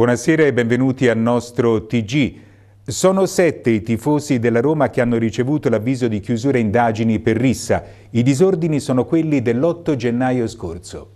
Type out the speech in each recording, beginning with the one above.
Buonasera e benvenuti al nostro TG. Sono sette i tifosi della Roma che hanno ricevuto l'avviso di chiusura indagini per rissa. I disordini sono quelli dell'8 gennaio scorso.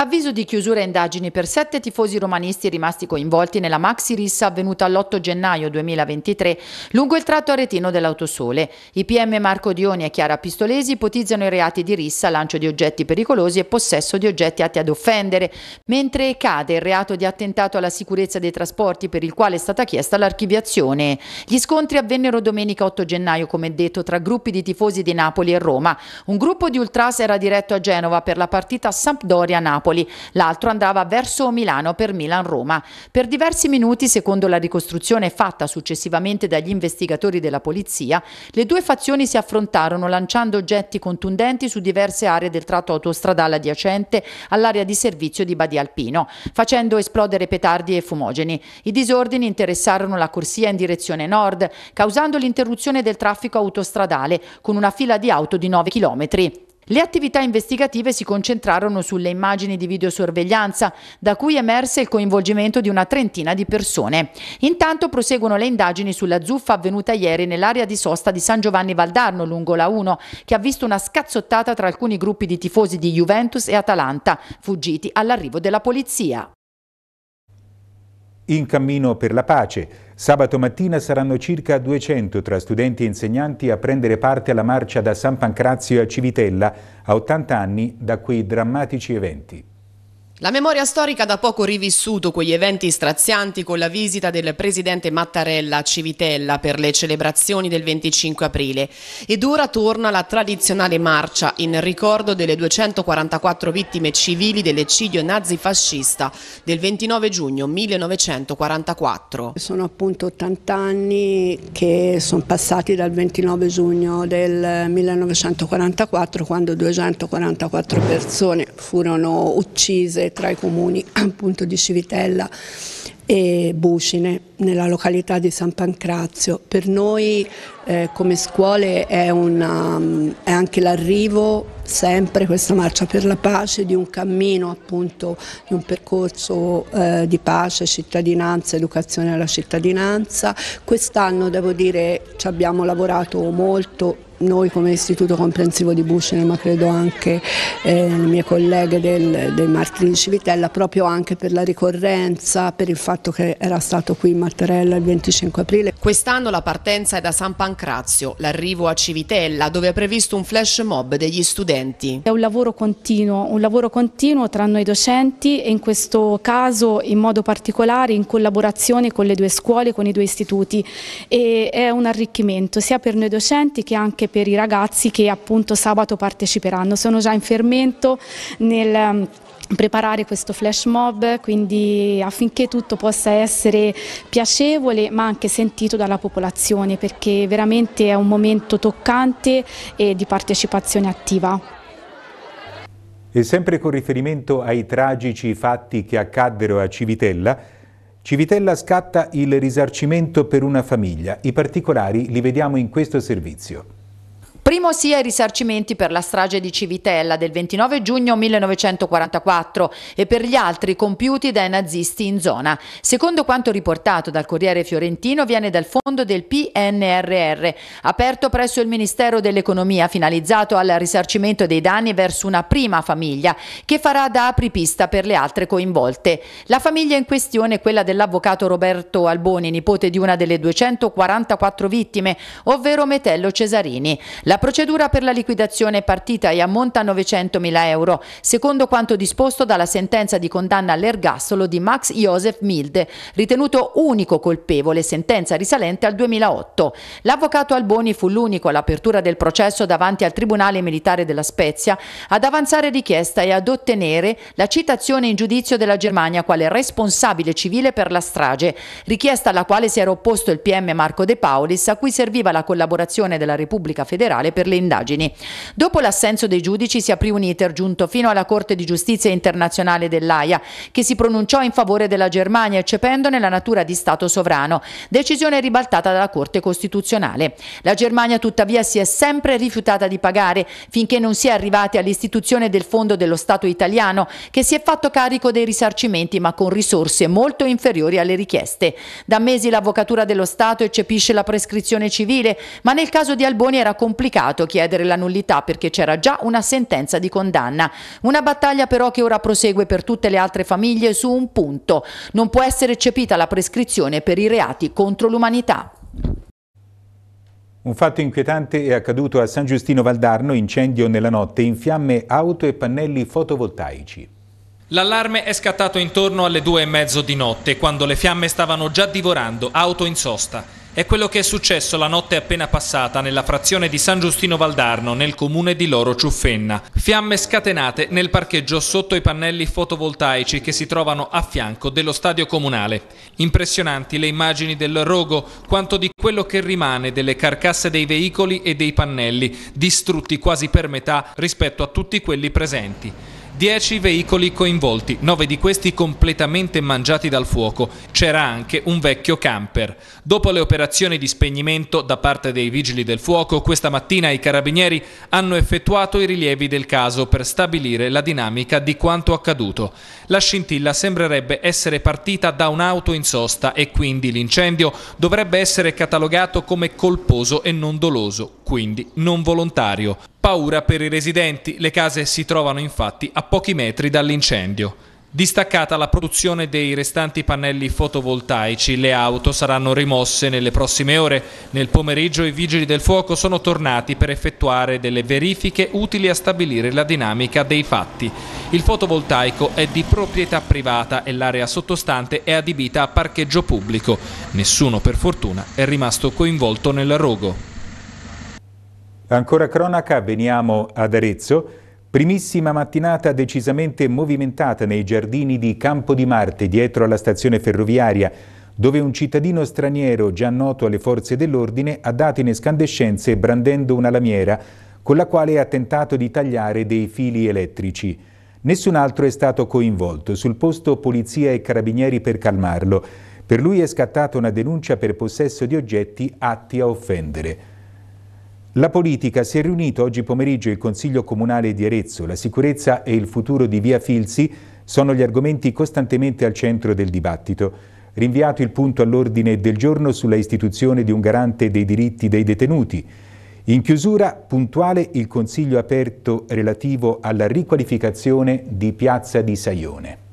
Avviso di chiusura e indagini per sette tifosi romanisti rimasti coinvolti nella maxi rissa avvenuta l'8 gennaio 2023 lungo il tratto aretino dell'autosole. I PM Marco Dioni e Chiara Pistolesi ipotizzano i reati di rissa, lancio di oggetti pericolosi e possesso di oggetti atti ad offendere, mentre cade il reato di attentato alla sicurezza dei trasporti per il quale è stata chiesta l'archiviazione. Gli scontri avvennero domenica 8 gennaio, come detto, tra gruppi di tifosi di Napoli e Roma. Un gruppo di ultras era diretto a Genova per la partita Sampdoria-Napoli Napoli, l'altro andava verso Milano per Milan-Roma. Per diversi minuti, secondo la ricostruzione fatta successivamente dagli investigatori della polizia, le due fazioni si affrontarono lanciando oggetti contundenti su diverse aree del tratto autostradale adiacente all'area di servizio di Badia Alpino, facendo esplodere petardi e fumogeni. I disordini interessarono la corsia in direzione nord, causando l'interruzione del traffico autostradale con una fila di auto di 9 chilometri. Le attività investigative si concentrarono sulle immagini di videosorveglianza, da cui emerse il coinvolgimento di una trentina di persone. Intanto proseguono le indagini sulla zuffa avvenuta ieri nell'area di sosta di San Giovanni Valdarno, lungo la 1, che ha visto una scazzottata tra alcuni gruppi di tifosi di Juventus e Atalanta, fuggiti all'arrivo della polizia in cammino per la pace. Sabato mattina saranno circa 200 tra studenti e insegnanti a prendere parte alla marcia da San Pancrazio a Civitella a 80 anni da quei drammatici eventi. La memoria storica ha da poco rivissuto quegli eventi strazianti con la visita del presidente Mattarella a Civitella per le celebrazioni del 25 aprile ed ora torna la tradizionale marcia in ricordo delle 244 vittime civili dell'eccidio nazifascista del 29 giugno 1944. Sono appunto 80 anni che sono passati dal 29 giugno del 1944 quando 244 persone furono uccise tra i comuni appunto, di Civitella e Bucine nella località di San Pancrazio. Per noi eh, come scuole è, una, um, è anche l'arrivo, sempre questa marcia per la pace, di un cammino appunto, di un percorso eh, di pace, cittadinanza, educazione alla cittadinanza. Quest'anno devo dire ci abbiamo lavorato molto noi come istituto comprensivo di Buscene ma credo anche eh, le mie colleghe del, dei martiri Civitella proprio anche per la ricorrenza, per il fatto che era stato qui in Mattarella il 25 aprile. Quest'anno la partenza è da San Pancrazio, l'arrivo a Civitella dove è previsto un flash mob degli studenti. È un lavoro continuo, un lavoro continuo tra noi docenti e in questo caso in modo particolare in collaborazione con le due scuole, con i due istituti e è un arricchimento sia per noi docenti che anche per i ragazzi che appunto sabato parteciperanno. Sono già in fermento nel ehm, preparare questo flash mob quindi affinché tutto possa essere piacevole ma anche sentito dalla popolazione perché veramente è un momento toccante e di partecipazione attiva. E sempre con riferimento ai tragici fatti che accaddero a Civitella, Civitella scatta il risarcimento per una famiglia. I particolari li vediamo in questo servizio. Primo sia i risarcimenti per la strage di Civitella del 29 giugno 1944 e per gli altri compiuti dai nazisti in zona. Secondo quanto riportato dal Corriere Fiorentino viene dal fondo del PNRR, aperto presso il Ministero dell'Economia, finalizzato al risarcimento dei danni verso una prima famiglia che farà da apripista per le altre coinvolte. La famiglia in questione è quella dell'avvocato Roberto Alboni, nipote di una delle 244 vittime, ovvero Metello Cesarini. La procedura per la liquidazione è partita e ammonta a 900.000 euro, secondo quanto disposto dalla sentenza di condanna all'ergastolo di Max Josef Milde, ritenuto unico colpevole, sentenza risalente al 2008. L'avvocato Alboni fu l'unico all'apertura del processo davanti al Tribunale Militare della Spezia ad avanzare richiesta e ad ottenere la citazione in giudizio della Germania quale responsabile civile per la strage, richiesta alla quale si era opposto il PM Marco De Paulis, a cui serviva la collaborazione della Repubblica Federale Tribunale per le indagini. Dopo l'assenso dei giudici si aprì un iter giunto fino alla Corte di Giustizia Internazionale dell'AIA, che si pronunciò in favore della Germania, eccependone la natura di Stato sovrano, decisione ribaltata dalla Corte Costituzionale. La Germania tuttavia si è sempre rifiutata di pagare finché non si è arrivati all'istituzione del Fondo dello Stato italiano, che si è fatto carico dei risarcimenti ma con risorse molto inferiori alle richieste. Da mesi l'Avvocatura dello Stato eccepisce la prescrizione civile, ma nel caso di Alboni era complicato impiccato chiedere la nullità perché c'era già una sentenza di condanna. Una battaglia però che ora prosegue per tutte le altre famiglie su un punto. Non può essere eccepita la prescrizione per i reati contro l'umanità. Un fatto inquietante è accaduto a San Giustino Valdarno, incendio nella notte, in fiamme auto e pannelli fotovoltaici. L'allarme è scattato intorno alle due e mezzo di notte, quando le fiamme stavano già divorando auto in sosta. È quello che è successo la notte appena passata nella frazione di San Giustino Valdarno, nel comune di Loro Ciuffenna. Fiamme scatenate nel parcheggio sotto i pannelli fotovoltaici che si trovano a fianco dello stadio comunale. Impressionanti le immagini del rogo, quanto di quello che rimane delle carcasse dei veicoli e dei pannelli, distrutti quasi per metà rispetto a tutti quelli presenti. 10 veicoli coinvolti, 9 di questi completamente mangiati dal fuoco. C'era anche un vecchio camper. Dopo le operazioni di spegnimento da parte dei vigili del fuoco, questa mattina i carabinieri hanno effettuato i rilievi del caso per stabilire la dinamica di quanto accaduto. La scintilla sembrerebbe essere partita da un'auto in sosta e quindi l'incendio dovrebbe essere catalogato come colposo e non doloso quindi non volontario. Paura per i residenti, le case si trovano infatti a pochi metri dall'incendio. Distaccata la produzione dei restanti pannelli fotovoltaici, le auto saranno rimosse nelle prossime ore. Nel pomeriggio i vigili del fuoco sono tornati per effettuare delle verifiche utili a stabilire la dinamica dei fatti. Il fotovoltaico è di proprietà privata e l'area sottostante è adibita a parcheggio pubblico. Nessuno per fortuna è rimasto coinvolto nel rogo. Ancora cronaca, veniamo ad Arezzo. Primissima mattinata decisamente movimentata nei giardini di Campo di Marte, dietro alla stazione ferroviaria, dove un cittadino straniero già noto alle forze dell'ordine ha dato in escandescenze brandendo una lamiera con la quale ha tentato di tagliare dei fili elettrici. Nessun altro è stato coinvolto. Sul posto polizia e carabinieri per calmarlo. Per lui è scattata una denuncia per possesso di oggetti atti a offendere. La politica si è riunito oggi pomeriggio il Consiglio Comunale di Arezzo. La sicurezza e il futuro di Via Filzi sono gli argomenti costantemente al centro del dibattito. Rinviato il punto all'ordine del giorno sulla istituzione di un garante dei diritti dei detenuti. In chiusura, puntuale il Consiglio aperto relativo alla riqualificazione di Piazza di Saione.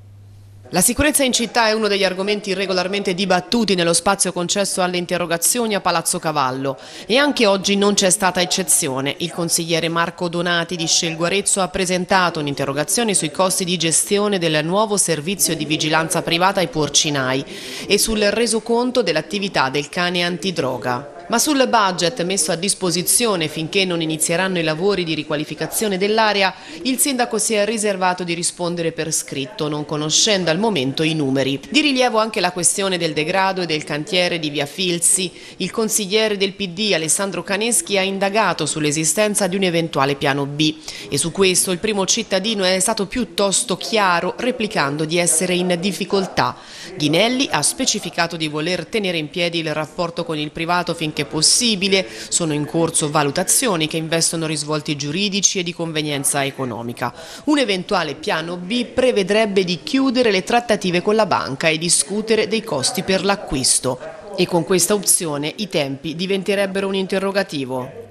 La sicurezza in città è uno degli argomenti regolarmente dibattuti nello spazio concesso alle interrogazioni a Palazzo Cavallo e anche oggi non c'è stata eccezione. Il consigliere Marco Donati di Scelguarezzo ha presentato un'interrogazione sui costi di gestione del nuovo servizio di vigilanza privata ai porcinai e sul resoconto dell'attività del cane antidroga. Ma sul budget messo a disposizione finché non inizieranno i lavori di riqualificazione dell'area, il sindaco si è riservato di rispondere per scritto, non conoscendo al momento i numeri. Di rilievo anche la questione del degrado e del cantiere di via Filzi. Il consigliere del PD Alessandro Caneschi ha indagato sull'esistenza di un eventuale piano B e su questo il primo cittadino è stato piuttosto chiaro replicando di essere in difficoltà. Ghinelli ha specificato di voler tenere in piedi il rapporto con il privato finché anche possibile. Sono in corso valutazioni che investono risvolti giuridici e di convenienza economica. Un eventuale piano B prevedrebbe di chiudere le trattative con la banca e discutere dei costi per l'acquisto. E con questa opzione i tempi diventerebbero un interrogativo.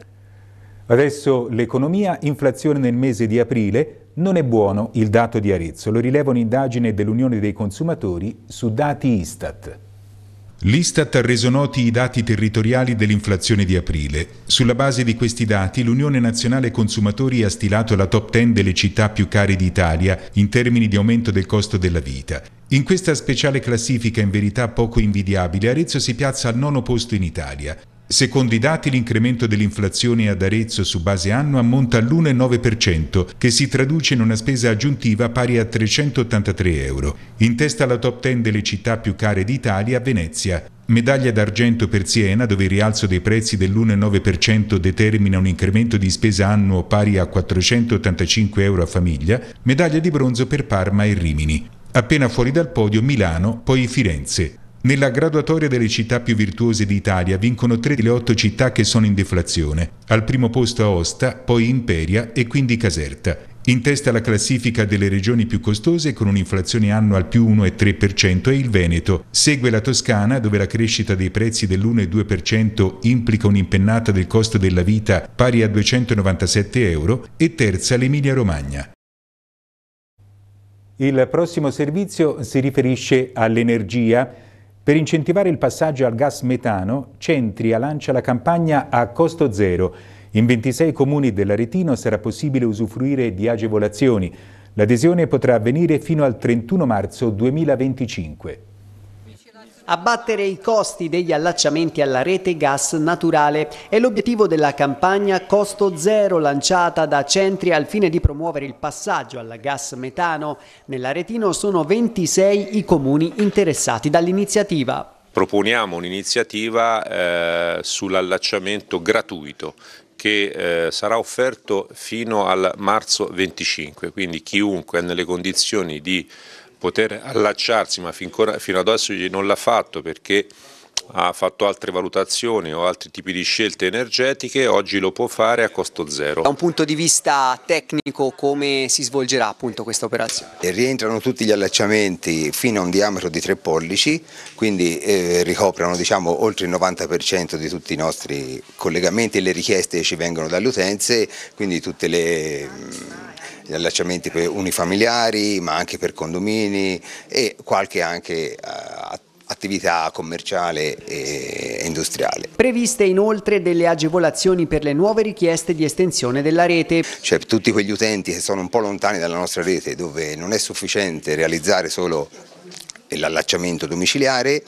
Adesso l'economia, inflazione nel mese di aprile, non è buono il dato di Arezzo, lo rileva un'indagine dell'Unione dei Consumatori su dati Istat. L'Istat ha reso noti i dati territoriali dell'inflazione di aprile. Sulla base di questi dati, l'Unione Nazionale Consumatori ha stilato la top 10 delle città più care d'Italia in termini di aumento del costo della vita. In questa speciale classifica, in verità poco invidiabile, Arezzo si piazza al nono posto in Italia. Secondo i dati l'incremento dell'inflazione ad Arezzo su base anno ammonta all'1,9%, che si traduce in una spesa aggiuntiva pari a 383 euro. In testa alla top 10 delle città più care d'Italia, Venezia. Medaglia d'argento per Siena, dove il rialzo dei prezzi dell'1,9% determina un incremento di spesa annuo pari a 485 euro a famiglia, medaglia di bronzo per Parma e Rimini. Appena fuori dal podio Milano, poi Firenze. Nella graduatoria delle città più virtuose d'Italia vincono tre delle otto città che sono in deflazione. Al primo posto Aosta, poi Imperia e quindi Caserta. In testa la classifica delle regioni più costose con un'inflazione annua al più 1,3% è il Veneto. Segue la Toscana dove la crescita dei prezzi dell'1,2% implica un'impennata del costo della vita pari a 297 euro e terza l'Emilia Romagna. Il prossimo servizio si riferisce all'energia per incentivare il passaggio al gas metano, Centria lancia la campagna a costo zero. In 26 comuni dell'Aretino sarà possibile usufruire di agevolazioni. L'adesione potrà avvenire fino al 31 marzo 2025. Abbattere i costi degli allacciamenti alla rete gas naturale è l'obiettivo della campagna Costo Zero lanciata da Centri al fine di promuovere il passaggio al gas metano. Nell'Aretino sono 26 i comuni interessati dall'iniziativa proponiamo un'iniziativa eh, sull'allacciamento gratuito che eh, sarà offerto fino al marzo 25, quindi chiunque è nelle condizioni di poter allacciarsi, ma fino ad adesso non l'ha fatto perché ha fatto altre valutazioni o altri tipi di scelte energetiche, oggi lo può fare a costo zero. Da un punto di vista tecnico come si svolgerà appunto questa operazione? Rientrano tutti gli allacciamenti fino a un diametro di 3 pollici, quindi eh, ricoprono diciamo, oltre il 90% di tutti i nostri collegamenti e le richieste che ci vengono dalle utenze, quindi tutte le gli allacciamenti unifamiliari, ma anche per condomini e qualche anche eh, attività commerciale e industriale. Previste inoltre delle agevolazioni per le nuove richieste di estensione della rete. Cioè tutti quegli utenti che sono un po' lontani dalla nostra rete dove non è sufficiente realizzare solo l'allacciamento domiciliare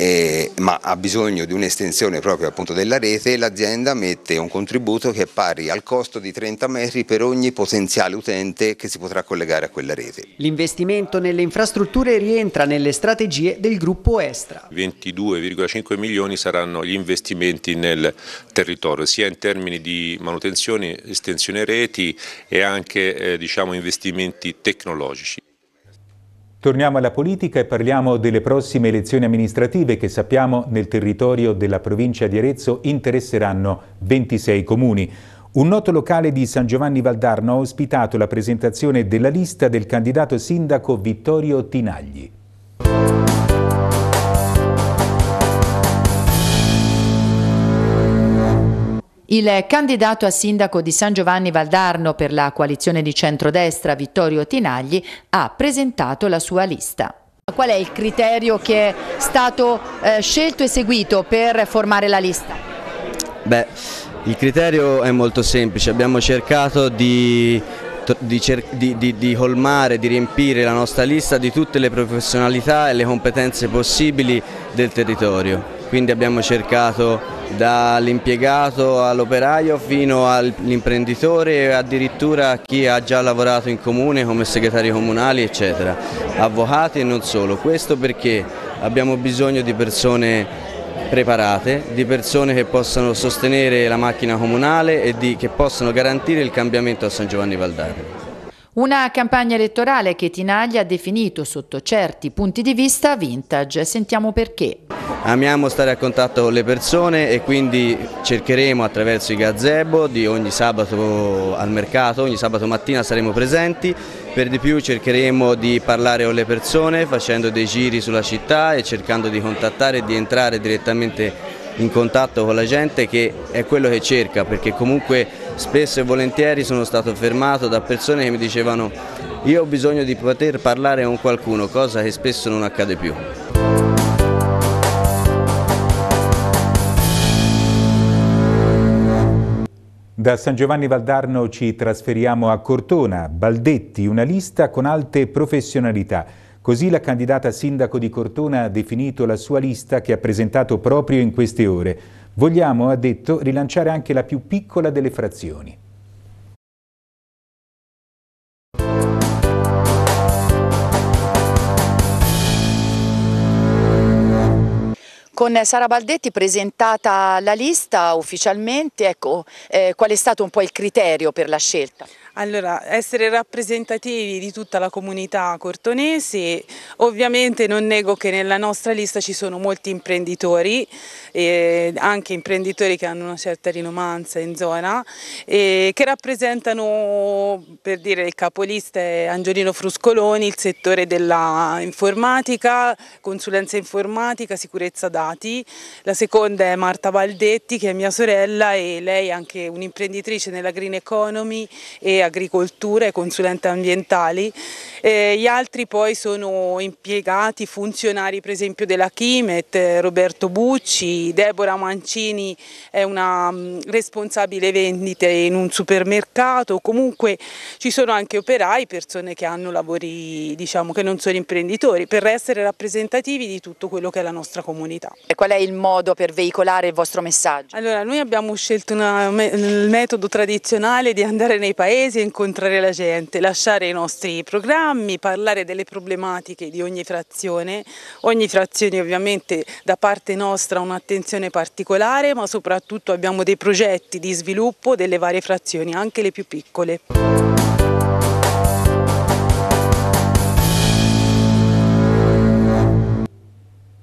eh, ma ha bisogno di un'estensione proprio appunto della rete, l'azienda mette un contributo che è pari al costo di 30 metri per ogni potenziale utente che si potrà collegare a quella rete. L'investimento nelle infrastrutture rientra nelle strategie del gruppo Estra. 22,5 milioni saranno gli investimenti nel territorio, sia in termini di manutenzione, estensione reti e anche eh, diciamo, investimenti tecnologici. Torniamo alla politica e parliamo delle prossime elezioni amministrative che sappiamo nel territorio della provincia di Arezzo interesseranno 26 comuni. Un noto locale di San Giovanni Valdarno ha ospitato la presentazione della lista del candidato sindaco Vittorio Tinagli. Il candidato a sindaco di San Giovanni Valdarno per la coalizione di centrodestra Vittorio Tinagli ha presentato la sua lista. Qual è il criterio che è stato eh, scelto e seguito per formare la lista? Beh, il criterio è molto semplice, abbiamo cercato di di, di, di, di, colmare, di riempire la nostra lista di tutte le professionalità e le competenze possibili del territorio quindi abbiamo cercato dall'impiegato all'operaio fino all'imprenditore e addirittura a chi ha già lavorato in comune come segretari comunali eccetera, avvocati e non solo, questo perché abbiamo bisogno di persone preparate, di persone che possano sostenere la macchina comunale e di, che possano garantire il cambiamento a San Giovanni Valdate. Una campagna elettorale che Tinaglia ha definito sotto certi punti di vista vintage. Sentiamo perché. Amiamo stare a contatto con le persone e quindi cercheremo attraverso i gazebo di ogni sabato al mercato, ogni sabato mattina saremo presenti. Per di più cercheremo di parlare con le persone facendo dei giri sulla città e cercando di contattare e di entrare direttamente in contatto con la gente che è quello che cerca perché comunque spesso e volentieri sono stato fermato da persone che mi dicevano io ho bisogno di poter parlare con qualcuno, cosa che spesso non accade più. Da San Giovanni Valdarno ci trasferiamo a Cortona, Baldetti, una lista con alte professionalità. Così la candidata sindaco di Cortona ha definito la sua lista che ha presentato proprio in queste ore. Vogliamo, ha detto, rilanciare anche la più piccola delle frazioni. Con Sara Baldetti presentata la lista ufficialmente, ecco, eh, qual è stato un po' il criterio per la scelta? Allora, essere rappresentativi di tutta la comunità cortonese, ovviamente non nego che nella nostra lista ci sono molti imprenditori, eh, anche imprenditori che hanno una certa rinomanza in zona, eh, che rappresentano, per dire il capolista è Angiolino Fruscoloni, il settore dell'informatica, consulenza informatica, sicurezza dati, la seconda è Marta Valdetti che è mia sorella e lei è anche un'imprenditrice nella green economy e agricoltura e consulenti ambientali, eh, gli altri poi sono impiegati, funzionari per esempio della Chimet, eh, Roberto Bucci, Deborah Mancini è una mm, responsabile vendita in un supermercato, comunque ci sono anche operai, persone che hanno lavori diciamo, che non sono imprenditori, per essere rappresentativi di tutto quello che è la nostra comunità. E qual è il modo per veicolare il vostro messaggio? Allora, noi abbiamo scelto una, il metodo tradizionale di andare nei paesi, paese incontrare la gente, lasciare i nostri programmi, parlare delle problematiche di ogni frazione, ogni frazione ovviamente da parte nostra un'attenzione particolare ma soprattutto abbiamo dei progetti di sviluppo delle varie frazioni, anche le più piccole.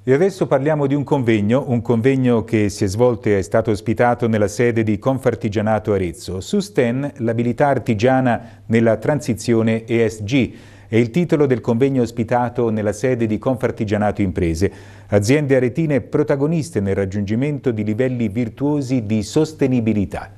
E adesso parliamo di un convegno, un convegno che si è svolto e è stato ospitato nella sede di Confartigianato Arezzo, su STEN, l'abilità artigiana nella transizione ESG. È il titolo del convegno ospitato nella sede di Confartigianato Imprese, aziende aretine protagoniste nel raggiungimento di livelli virtuosi di sostenibilità.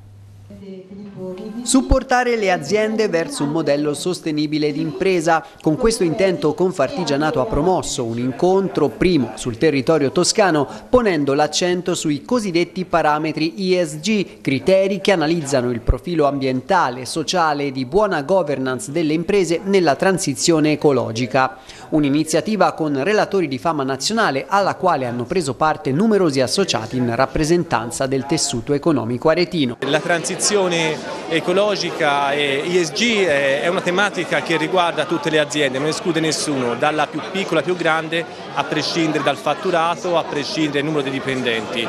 Supportare le aziende verso un modello sostenibile di impresa. Con questo intento Confartigianato ha promosso un incontro, primo sul territorio toscano, ponendo l'accento sui cosiddetti parametri ESG, criteri che analizzano il profilo ambientale, sociale e di buona governance delle imprese nella transizione ecologica. Un'iniziativa con relatori di fama nazionale alla quale hanno preso parte numerosi associati in rappresentanza del tessuto economico aretino. La transizione ecologica ecologica e ESG è una tematica che riguarda tutte le aziende, non esclude nessuno, dalla più piccola, alla più grande, a prescindere dal fatturato, a prescindere dal numero dei dipendenti.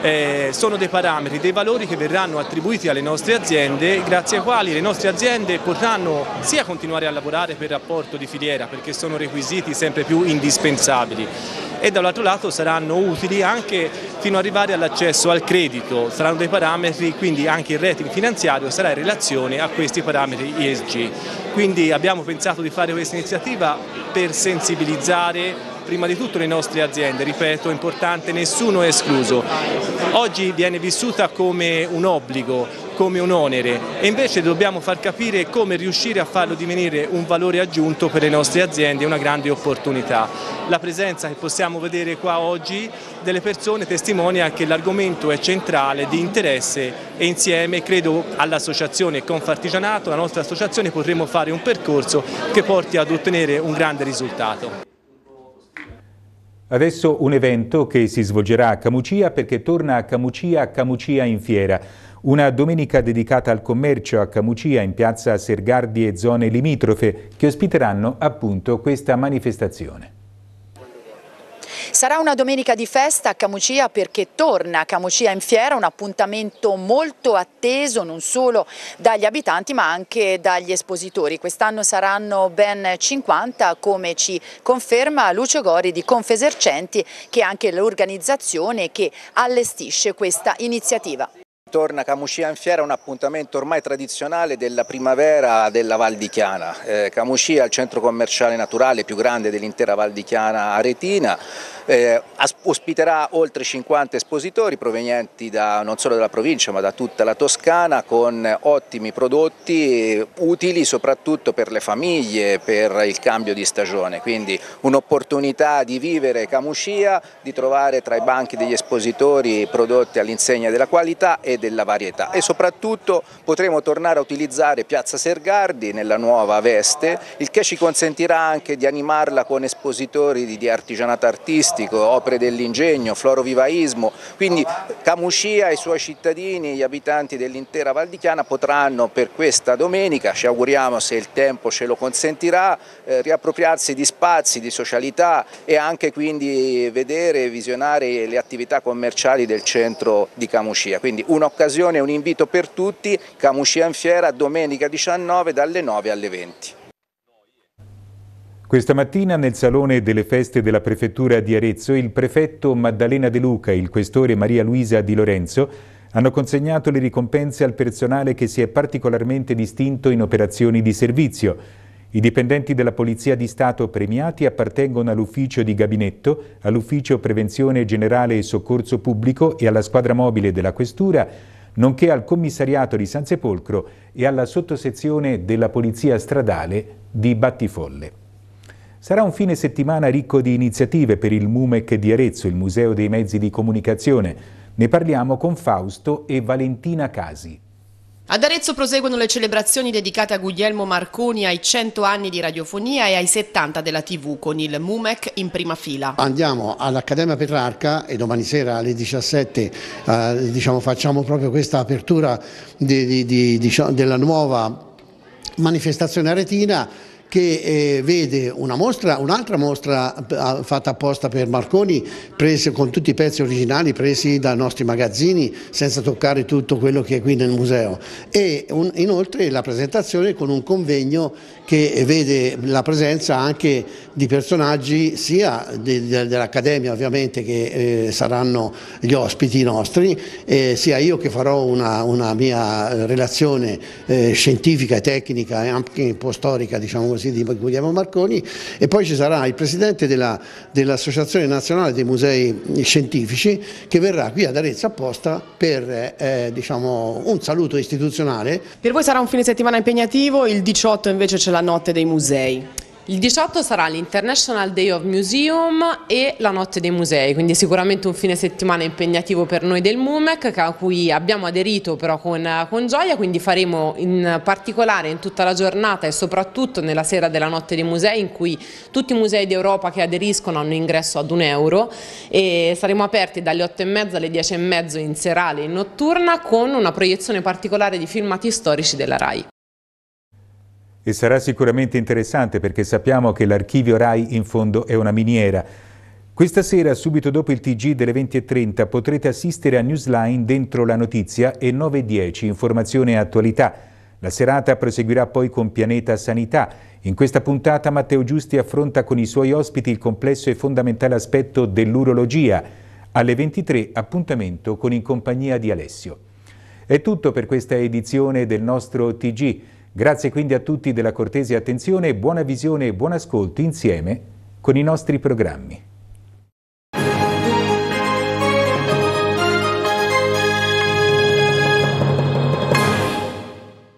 Eh, sono dei parametri, dei valori che verranno attribuiti alle nostre aziende, grazie ai quali le nostre aziende potranno sia continuare a lavorare per rapporto di filiera, perché sono requisiti sempre più indispensabili, e dall'altro lato saranno utili anche fino ad arrivare all'accesso al credito, saranno dei parametri, quindi anche il rating finanziario sarà in relazione a questi parametri ESG. Quindi abbiamo pensato di fare questa iniziativa per sensibilizzare prima di tutto le nostre aziende, ripeto, è importante, nessuno è escluso. Oggi viene vissuta come un obbligo, come un onere e invece dobbiamo far capire come riuscire a farlo divenire un valore aggiunto per le nostre aziende, una grande opportunità. La presenza che possiamo vedere qua oggi delle persone testimonia che l'argomento è centrale, di interesse e insieme credo all'associazione Confartigianato, la nostra associazione potremo fare un percorso che porti ad ottenere un grande risultato. Adesso un evento che si svolgerà a Camucia perché torna a Camucia a Camucia in fiera. Una domenica dedicata al commercio a Camucia in piazza Sergardi e zone limitrofe che ospiteranno appunto questa manifestazione. Sarà una domenica di festa a Camucia perché torna Camucia in fiera, un appuntamento molto atteso non solo dagli abitanti ma anche dagli espositori. Quest'anno saranno ben 50 come ci conferma Lucio Gori di Confesercenti che è anche l'organizzazione che allestisce questa iniziativa. Torna Camuscia in Fiera un appuntamento ormai tradizionale della primavera della Val di Chiana. Eh, Camuscia è il centro commerciale naturale più grande dell'intera Val di Chiana aretina, eh, ospiterà oltre 50 espositori provenienti da, non solo dalla provincia ma da tutta la Toscana con ottimi prodotti utili soprattutto per le famiglie, per il cambio di stagione. Quindi un'opportunità di vivere Camuscia, di trovare tra i banchi degli espositori prodotti all'insegna della qualità e della varietà e soprattutto potremo tornare a utilizzare Piazza Sergardi nella nuova veste, il che ci consentirà anche di animarla con espositori di, artigianato artistico, opere dell'ingegno, florovivaismo, quindi Camuscia e i suoi cittadini, gli abitanti dell'intera Val di Chiana potranno per questa domenica, ci auguriamo se il tempo ce lo consentirà, eh, riappropriarsi di spazi, di socialità e anche quindi vedere e visionare le attività commerciali del centro di Camuscia. Quindi una un'occasione, un invito per tutti, Camuscian Fiera domenica 19 dalle 9 alle 20. Questa mattina nel Salone delle Feste della Prefettura di Arezzo il prefetto Maddalena De Luca e il questore Maria Luisa Di Lorenzo hanno consegnato le ricompense al personale che si è particolarmente distinto in operazioni di servizio. I dipendenti della Polizia di Stato premiati appartengono all'ufficio di gabinetto, all'ufficio prevenzione generale e soccorso pubblico e alla squadra mobile della Questura, nonché al commissariato di San Sepolcro e alla sottosezione della Polizia stradale di Battifolle. Sarà un fine settimana ricco di iniziative per il MUMEC di Arezzo, il Museo dei Mezzi di Comunicazione. Ne parliamo con Fausto e Valentina Casi. Ad Arezzo proseguono le celebrazioni dedicate a Guglielmo Marconi ai 100 anni di radiofonia e ai 70 della TV con il MUMEC in prima fila. Andiamo all'Accademia Petrarca e domani sera alle 17 eh, diciamo, facciamo proprio questa apertura di, di, di, diciamo, della nuova manifestazione aretina che eh, vede un'altra mostra, un eh, mostra fatta apposta per Marconi, prese, con tutti i pezzi originali presi dai nostri magazzini, senza toccare tutto quello che è qui nel museo. E un, inoltre la presentazione con un convegno che vede la presenza anche di personaggi sia de, de, dell'Accademia ovviamente che eh, saranno gli ospiti nostri, eh, sia io che farò una, una mia eh, relazione eh, scientifica e tecnica e anche un po' storica diciamo così così di Guglielmo Marconi e poi ci sarà il presidente dell'Associazione dell Nazionale dei Musei Scientifici che verrà qui ad Arezzo apposta per eh, diciamo, un saluto istituzionale. Per voi sarà un fine settimana impegnativo, il 18 invece c'è la notte dei musei. Il 18 sarà l'International Day of Museum e la Notte dei Musei, quindi sicuramente un fine settimana impegnativo per noi del MUMEC a cui abbiamo aderito però con, con, gioia, quindi faremo in particolare in tutta la giornata e soprattutto nella sera della Notte dei Musei in cui tutti i musei d'Europa che aderiscono hanno ingresso ad un euro e saremo aperti dalle 8 e mezza alle 10 e 10.30 in serale e in notturna con una proiezione particolare di filmati storici della RAI e sarà sicuramente interessante perché sappiamo che l'archivio RAI in fondo è una miniera. Questa sera, subito dopo il TG delle 20.30, potrete assistere a Newsline dentro la notizia e 9.10, informazione e attualità. La serata proseguirà poi con Pianeta Sanità. In questa puntata Matteo Giusti affronta con i suoi ospiti il complesso e fondamentale aspetto dell'urologia. Alle 23 appuntamento con In compagnia di Alessio. È tutto per questa edizione del nostro TG. Grazie quindi a tutti della cortese attenzione, buona visione e buon ascolto insieme con i nostri programmi.